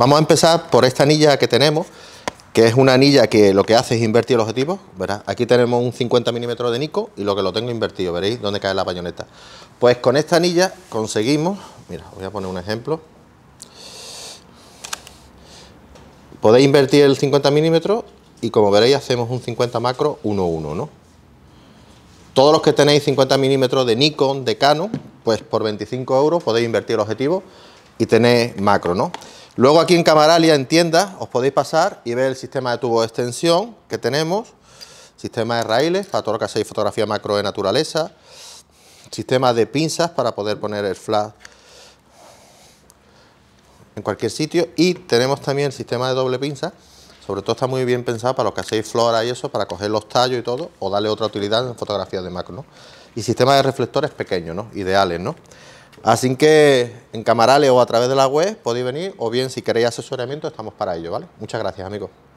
Vamos a empezar por esta anilla que tenemos, que es una anilla que lo que hace es invertir el objetivo, ¿verdad? Aquí tenemos un 50 milímetros de Nikon y lo que lo tengo invertido, veréis dónde cae la bayoneta. Pues con esta anilla conseguimos, mira, voy a poner un ejemplo. Podéis invertir el 50 milímetros y como veréis hacemos un 50 macro 1-1, ¿no? Todos los que tenéis 50 milímetros de Nikon, de Canon, pues por 25 euros podéis invertir el objetivo y tener macro, ¿no? Luego aquí en Camaralia, en tiendas, os podéis pasar y ver el sistema de tubo de extensión que tenemos, sistema de raíles para todo lo que hacéis fotografía macro de naturaleza, sistema de pinzas para poder poner el flash en cualquier sitio y tenemos también el sistema de doble pinza, sobre todo está muy bien pensado para los que hacéis flora y eso, para coger los tallos y todo, o darle otra utilidad en fotografía de macro, Y sistema de reflectores pequeños, ¿no? Ideales, ¿no? Así que en Camarales o a través de la web podéis venir o bien si queréis asesoramiento estamos para ello, ¿vale? Muchas gracias, amigos.